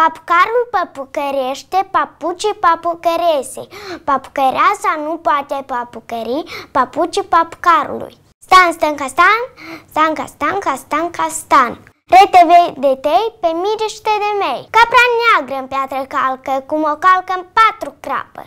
Papcarul păpucărește, papucii papucărese. Papucăreasa nu poate papucări, papucii papcarului. Stan, stan, ca stan, ca stan, ca stan. ca stan. Retevei de tei pe miriște de mei. Capra neagră în piatră calcă, cum o calcă în patru crapă.